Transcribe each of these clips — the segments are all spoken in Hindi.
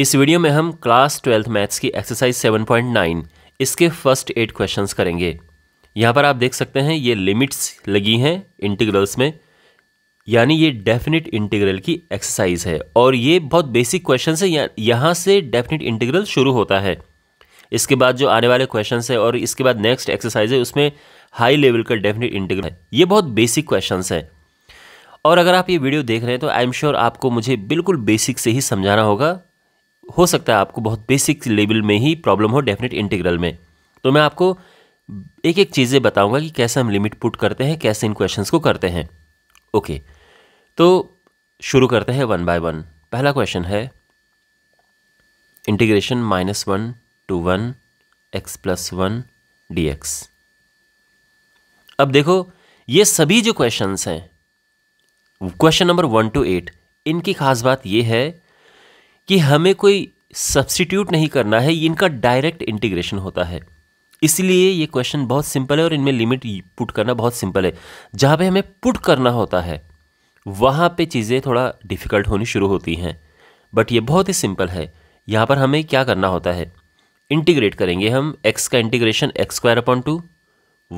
इस वीडियो में हम क्लास ट्वेल्थ मैथ्स की एक्सरसाइज 7.9 इसके फर्स्ट एट क्वेश्चंस करेंगे यहाँ पर आप देख सकते हैं ये लिमिट्स लगी हैं इंटीग्रल्स में यानी ये डेफिनेट इंटीग्रल की एक्सरसाइज है और ये बहुत बेसिक क्वेश्चन है यहाँ से डेफिनेट इंटीग्रल शुरू होता है इसके बाद जो आने वाले क्वेश्चन है और इसके बाद नेक्स्ट एक्सरसाइज है उसमें हाई लेवल का डेफिनेट इंटीग्रल है ये बहुत बेसिक क्वेश्चन है और अगर आप ये वीडियो देख रहे हैं तो आई एम श्योर आपको मुझे बिल्कुल बेसिक से ही समझाना होगा हो सकता है आपको बहुत बेसिक लेवल में ही प्रॉब्लम हो डेफिनेट इंटीग्रल में तो मैं आपको एक एक चीज़ें बताऊंगा कि कैसे हम लिमिट पुट करते हैं कैसे इन क्वेश्चंस को करते हैं ओके तो शुरू करते हैं वन बाय वन पहला क्वेश्चन है integration minus one two one x plus one d x अब देखो ये सभी जो क्वेश्चंस हैं question number one two eight इनकी खास बात यह है कि हमें कोई सब्सटीट्यूट नहीं करना है ये इनका डायरेक्ट इंटीग्रेशन होता है इसलिए ये क्वेश्चन बहुत सिंपल है और इनमें लिमिट पुट करना बहुत सिंपल है जहाँ पे हमें पुट करना होता है वहाँ पे चीज़ें थोड़ा डिफ़िकल्ट होनी शुरू होती हैं बट ये बहुत ही सिंपल है यहाँ पर हमें क्या करना होता है इंटीग्रेट करेंगे हम एक्स का integration x square upon two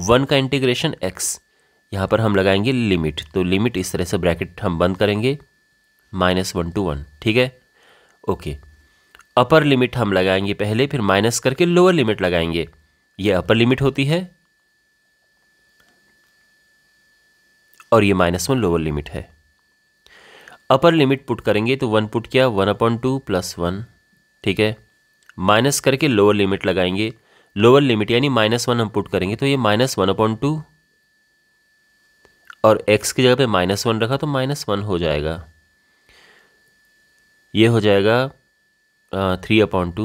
one का इंटीग्रेशन एक्स यहाँ पर हम लगाएंगे लिमिट तो लिमिट इस तरह से ब्रैकेट हम बंद करेंगे माइनस वन टू वन ठीक है ओके अपर लिमिट हम लगाएंगे पहले फिर माइनस करके लोअर लिमिट लगाएंगे ये अपर लिमिट होती है और ये माइनस वन लोअर लिमिट है अपर लिमिट पुट करेंगे तो वन पुट किया one upon two plus one ठीक है माइनस करके लोअर लिमिट लगाएंगे लोअर लिमिट यानी माइनस वन हम पुट करेंगे तो ये माइनस वन अपॉइंट टू और एक्स की जगह पे माइनस वन रखा तो माइनस वन हो जाएगा ये हो जाएगा थ्री अपॉन टू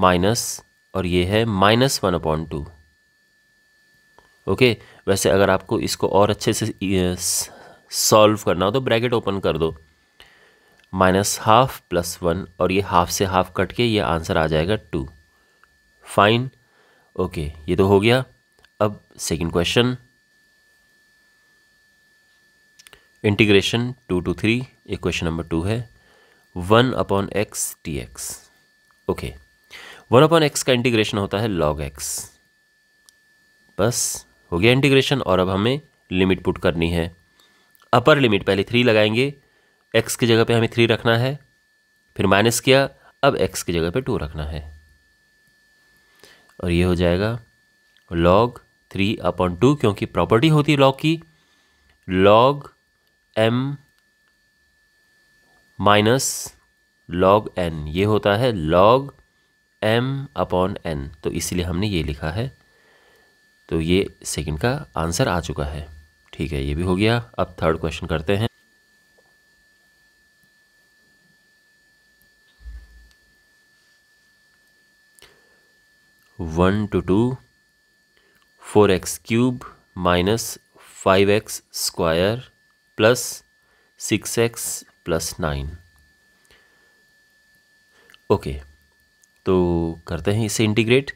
माइनस और ये है minus one upon two okay वैसे अगर आपको इसको और अच्छे से सॉल्व करना हो तो ब्रैकेट ओपन कर दो माइनस हाफ प्लस वन और ये हाफ से हाफ कट के ये आंसर आ जाएगा टू फाइन ओके ये तो हो गया अब second question integration two two three equation question number two है one upon x t x okay one upon x का इंटीग्रेशन होता है लॉग एक्स बस हो गया इंटीग्रेशन और अब हमें लिमिट पुट करनी है अपर लिमिट पहले थ्री लगाएंगे एक्स की जगह पे हमें थ्री रखना है फिर माइनस किया अब एक्स की जगह पे टू रखना है और ये हो जाएगा लॉग थ्री अपॉन टू क्योंकि प्रॉपर्टी होती है लॉग की log m minus log n ये होता है लॉग एम अपॉन एन तो इसलिए हमने ये लिखा है तो ये सेकंड का आंसर आ चुका है ठीक है ये भी हो गया अब थर्ड क्वेश्चन करते हैं one two two four x cube minus five x square plus six x plus nine okay तो करते हैं इसे इंटीग्रेट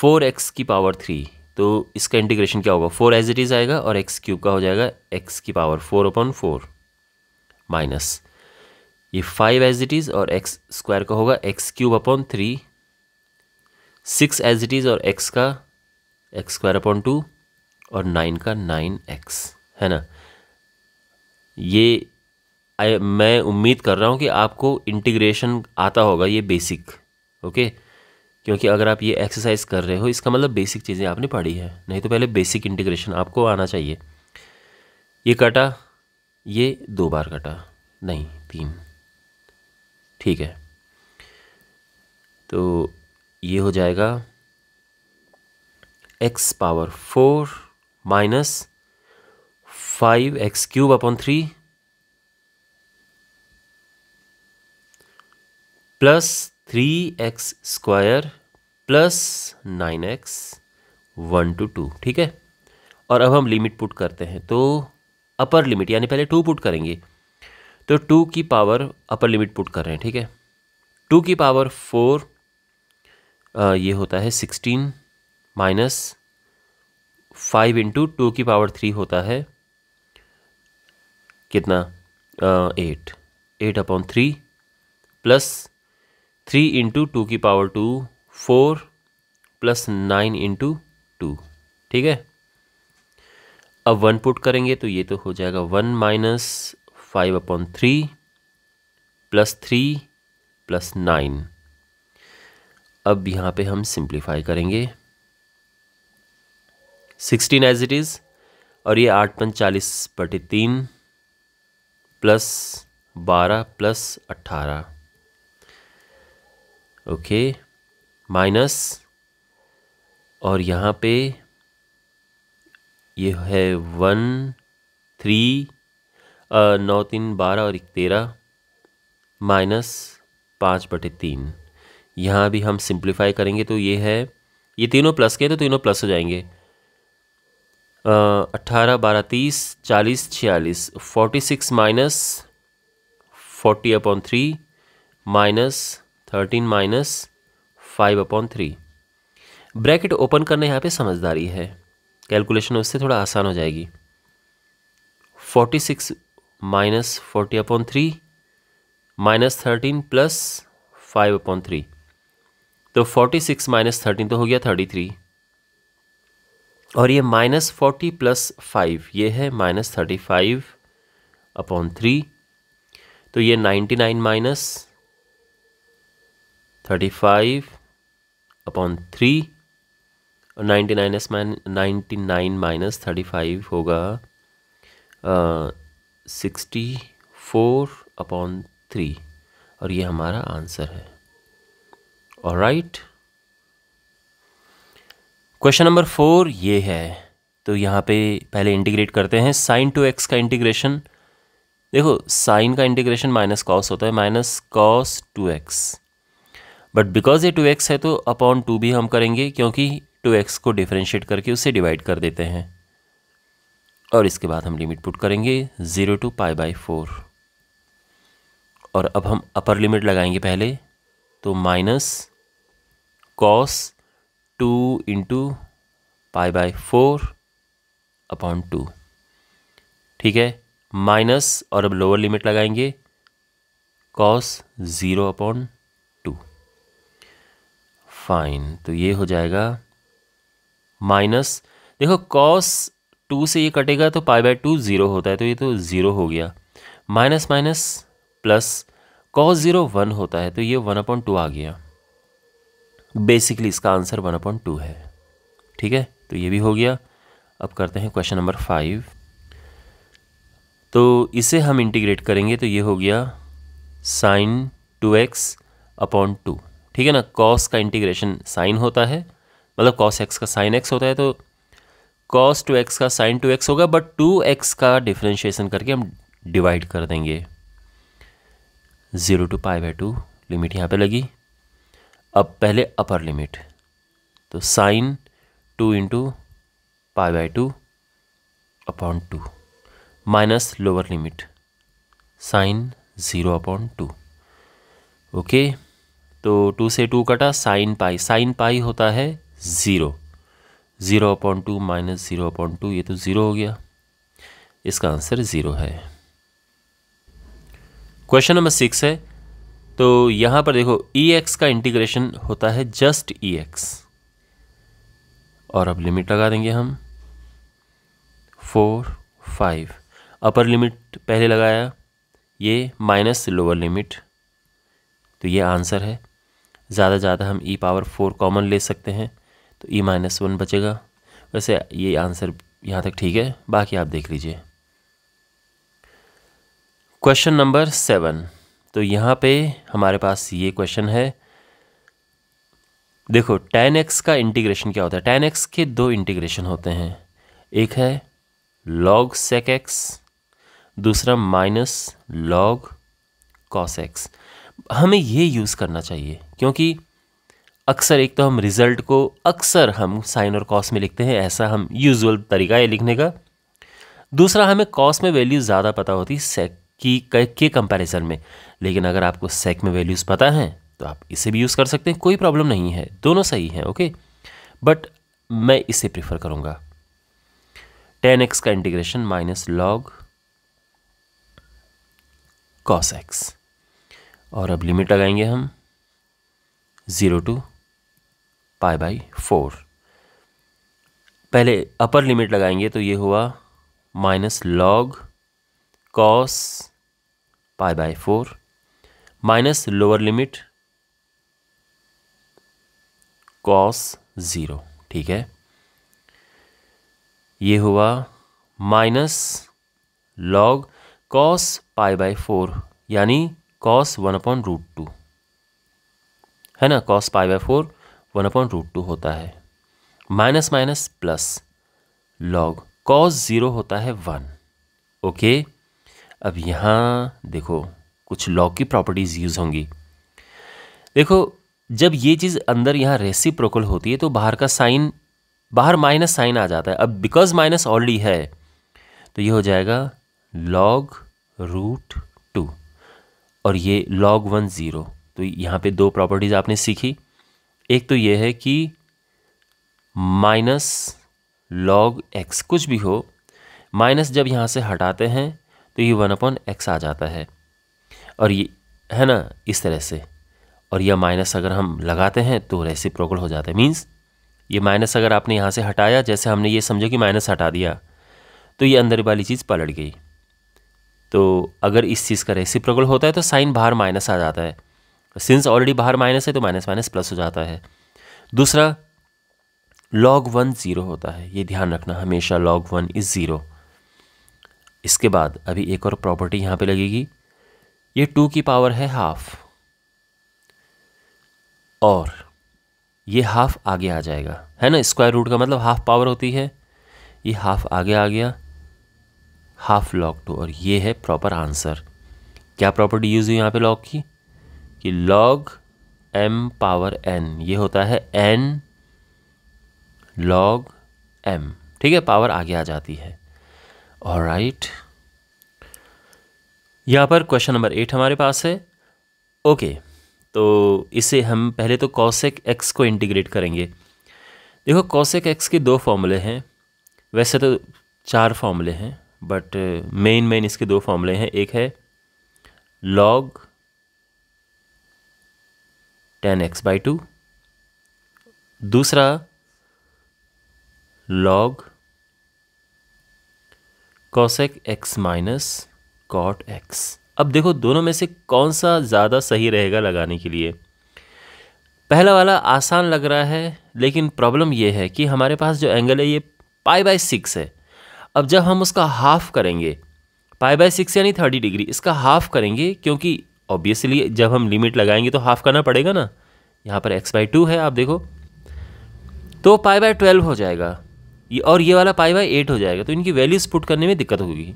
फोर एक्स की पावर थ्री तो इसका इंटीग्रेशन क्या होगा फोर एज इट इज़ आएगा और एक्स क्यूब का हो जाएगा एक्स की power four upon four minus ये फाइव एज इट इज़ और एक्स स्क्वायर का होगा x cube upon three six as it is और एक्स का एक्स स्क्वायर अपॉन टू और नाइन का नाइन एक्स है ना ये आ, मैं उम्मीद कर रहा हूँ कि आपको इंटीग्रेशन आता होगा ये बेसिक ओके क्योंकि अगर आप ये एक्सरसाइज कर रहे हो इसका मतलब बेसिक चीज़ें आपने पढ़ी है नहीं तो पहले बेसिक इंटीग्रेशन आपको आना चाहिए ये कटा ये दो बार कटा नहीं तीन ठीक है तो ये हो जाएगा x power four minus five x cube upon three plus three x square plus nine x one two two ठीक है और अब हम लिमिट पुट करते हैं तो अपर लिमिट यानी पहले टू पुट करेंगे तो टू की पावर अपर लिमिट पुट कर रहे हैं ठीक है टू की पावर फोर ये होता है sixteen minus five into two की पावर थ्री होता है कितना eight eight upon three plus three into two की power two four plus nine into two ठीक है अब वन पुट करेंगे तो ये तो हो जाएगा one minus five upon three plus three plus nine अब यहाँ पे हम सिंप्लीफाई करेंगे सिक्सटीन एज इट इज़ और ये आठ पंचालीस चालीस बटे तीन प्लस बारह प्लस अट्ठारह ओके माइनस और यहाँ पे ये है वन थ्री नौ तीन बारह और एक तेरह माइनस पाँच बटे तीन यहाँ भी हम सिंप्लीफाई करेंगे तो ये है ये तीनों प्लस के तो तीनों प्लस हो जाएंगे अट्ठारह बारह तीस चालीस छियालीस forty six minus forty upon three minus thirteen minus five upon three bracket open करना यहाँ पे समझदारी है कैलकुलेशन उससे थोड़ा आसान हो जाएगी forty six minus forty upon three minus thirteen plus five upon three तो फोर्टी सिक्स माइनस थर्टीन तो हो गया थर्टी थ्री और ये माइनस फोर्टी प्लस फाइव ये है minus thirty five upon three तो ये ninety nine minus thirty five upon three और नाइन्टी नाइन एस माइन ninety nine minus thirty five होगा सिक्सटी फोर अपॉन थ्री और ये हमारा आंसर है और right right? Question number four ये है तो यहाँ पे पहले इंटीग्रेट करते हैं साइन टू एक्स का इंटीग्रेशन देखो साइन का इंटीग्रेशन माइनस कॉस होता है minus cos two x but because ये टू एक्स है तो अपॉन टू भी हम करेंगे क्योंकि टू एक्स को डिफ्रेंशिएट करके उसे डिवाइड कर देते हैं और इसके बाद हम लिमिट पुट करेंगे zero two pi by four और अब हम अपर लिमिट लगाएंगे पहले तो minus cos two into pi by four upon two ठीक है माइनस और अब लोअर लिमिट लगाएंगे cos zero upon two fine तो ये हो जाएगा माइनस देखो कॉस टू से ये कटेगा तो पाई बाय टू ज़ीरो होता है तो ये तो ज़ीरो हो गया minus minus plus cos zero one होता है तो ये वन अपॉन टू आ गया बेसिकली इसका आंसर वन अपॉइंट टू है ठीक है तो ये भी हो गया अब करते हैं क्वेश्चन नंबर फाइव तो इसे हम इंटीग्रेट करेंगे तो ये हो गया sine two x upon two ठीक है ना कॉस का इंटीग्रेशन साइन होता है मतलब कॉस एक्स का साइन एक्स होता है तो कॉस टू एक्स का साइन टू एक्स होगा बट टू एक्स का डिफ्रेंशिएशन करके हम डिवाइड कर देंगे zero two pi by two limit यहाँ पे लगी अब पहले अपर लिमिट तो sine two into pi by two upon two minus lower limit sine zero upon two okay तो टू से टू कटा साइन पाई साइन पाई होता है zero zero upon two minus zero upon two ये तो ज़ीरो हो गया इसका आंसर ज़ीरो है क्वेश्चन नंबर सिक्स है तो यहां पर देखो ई e एक्स का इंटीग्रेशन होता है जस्ट ई एक्स और अब लिमिट लगा देंगे हम फोर फाइव अपर लिमिट पहले लगाया ये माइनस लोअर लिमिट तो ये आंसर है ज़्यादा ज़्यादा हम ई पावर फोर कॉमन ले सकते हैं तो ई माइनस वन बचेगा वैसे ये आंसर यहाँ तक ठीक है बाकी आप देख लीजिए क्वेश्चन नंबर सेवन तो यहाँ पे हमारे पास ये क्वेश्चन है देखो टेन एक्स का इंटीग्रेशन क्या होता है टेन एक्स के दो इंटीग्रेशन होते हैं एक है लॉग सेक एक्स दूसरा माइनस लॉग कॉस एक्स हमें ये यूज़ करना चाहिए क्योंकि अक्सर एक तो हम रिज़ल्ट को अक्सर हम साइन और कॉस में लिखते हैं ऐसा हम यूजुअल तरीका है लिखने का दूसरा हमें कॉस में वैल्यू ज़्यादा पता होती सेक की के कंपैरिजन में लेकिन अगर आपको सेक में वैल्यूज़ पता हैं तो आप इसे भी यूज़ कर सकते हैं कोई प्रॉब्लम नहीं है दोनों सही हैं ओके बट मैं इसे प्रीफर करूँगा टेन एक्स का integration minus log cos x और अब लिमिट लगाएंगे हम zero two pi by four पहले अपर लिमिट लगाएंगे तो ये हुआ minus log cos pi by four minus lower limit cos zero ठीक है ये हुआ minus log cos pi by four यानी cos one upon root two है ना cos pi by four one upon root two होता है minus minus plus log cos zero होता है वन ओके अब यहां देखो कुछ लॉ की प्रॉपर्टीज़ यूज़ होंगी देखो जब ये चीज़ अंदर यहाँ प्रोकल होती है तो बाहर का साइन बाहर माइनस साइन आ जाता है अब बिकॉज माइनस ऑलरेडी है तो ये हो जाएगा लॉग रूट टू और ये लॉग वन ज़ीरो तो यहाँ पे दो प्रॉपर्टीज़ आपने सीखी एक तो ये है कि माइनस लॉग एक्स कुछ भी हो माइनस जब यहाँ से हटाते हैं तो ये वन अपॉन एक्स आ जाता है और ये है ना इस तरह से और यह माइनस अगर हम लगाते हैं तो प्रोकल हो जाता है मीन्स ये माइनस अगर आपने यहाँ से हटाया जैसे हमने ये समझो कि माइनस हटा दिया तो ये अंदर वाली चीज़ पलट गई तो अगर इस चीज़ का प्रोकल होता है तो साइन बाहर माइनस आ जाता है सिंस ऑलरेडी बाहर माइनस है तो माइनस माइनस प्लस हो जाता है दूसरा लॉग वन ज़ीरो होता है ये ध्यान रखना हमेशा लॉग वन इज़ ज़ीरो इसके बाद अभी एक और प्रॉपर्टी यहाँ पे लगेगी ये टू की पावर है हाफ और ये हाफ आगे आ जाएगा है ना स्क्वायर रूट का मतलब हाफ पावर होती है ये हाफ आगे आ गया हाफ लॉग टू और ये है प्रॉपर आंसर क्या प्रॉपर्टी यूज़ हुई यहाँ पे लॉग की कि लॉग एम पावर एन ये होता है एन लॉग एम ठीक है पावर आगे आ जाती है और राइट right. यहाँ पर क्वेश्चन नंबर एट हमारे पास है ओके तो इसे हम पहले तो कॉसेक एक्स को इंटीग्रेट करेंगे देखो कॉसेक एक्स के दो फॉर्मूले हैं वैसे तो चार फॉर्मूले हैं बट मेन मेन इसके दो फॉर्मूले हैं एक है log tan x by two दूसरा log cosec x minus cot x अब देखो दोनों में से कौन सा ज़्यादा सही रहेगा लगाने के लिए पहला वाला आसान लग रहा है लेकिन प्रॉब्लम यह है कि हमारे पास जो एंगल है ये पाई बाई सिक्स है अब जब हम उसका हाफ करेंगे पाई बाई सिक्स यानी थर्टी डिग्री इसका हाफ करेंगे क्योंकि ऑब्वियसली जब हम लिमिट लगाएंगे तो हाफ करना पड़ेगा ना यहाँ पर एक्स बाई टू है आप देखो तो पाई बाई ट्वेल्व हो जाएगा और ये वाला पाई बाई एट हो जाएगा तो इनकी वैल्यूज़ पुट करने में दिक्कत होगी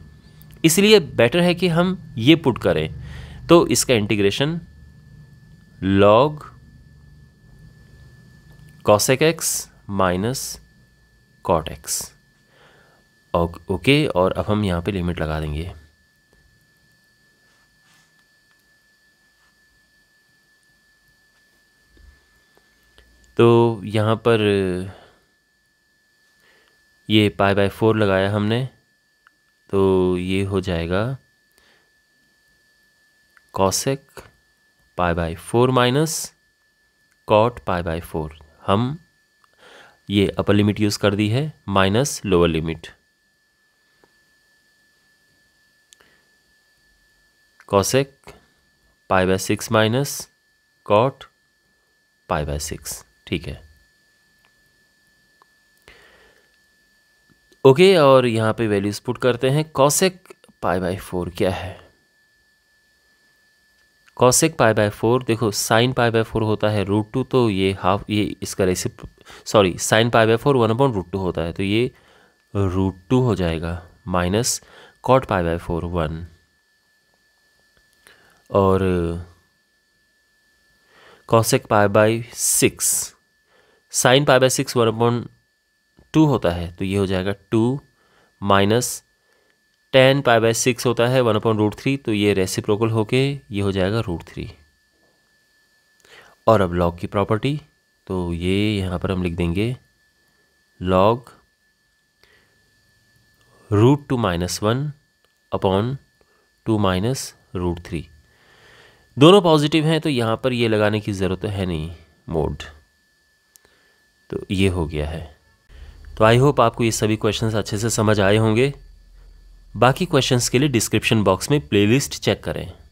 इसलिए बेटर है कि हम ये पुट करें तो इसका integration log cosec x minus cot x okay और अब हम यहाँ पे लिमिट लगा देंगे तो यहाँ पर ये पाई बाय फोर लगाया हमने तो ये हो जाएगा cosec pi by four minus cot pi by four हम ये अपर लिमिट यूज़ कर दी है minus lower limit cosec pi by six minus cot pi by six ठीक है ओके और यहाँ पे वैल्यूज पुट करते हैं कॉसेक पाई बाई फोर क्या है कॉसेक पाई बाय फोर देखो साइन पाई बाय फोर होता है रूट टू तो ये हाफ ये इसका रेसिप sorry sine pi by four one upon root two होता है तो ये रूट टू हो जाएगा minus cot pi by four one और cosec pi by six sine pi by six one upon two होता है तो ये हो जाएगा two minus tan pi by six होता है वन अपॉन रूट थ्री तो ये रेसिप्रोकल होके ये हो जाएगा रूट थ्री और अब लॉग की प्रॉपर्टी तो ये यहाँ पर हम लिख देंगे log root two minus one upon two minus root three दोनों पॉजिटिव हैं तो यहाँ पर ये लगाने की ज़रूरत है नहीं मोड तो ये हो गया है तो आई होप आपको ये सभी क्वेश्चंस अच्छे से समझ आए होंगे बाकी क्वेश्चंस के लिए डिस्क्रिप्शन बॉक्स में प्लेलिस्ट चेक करें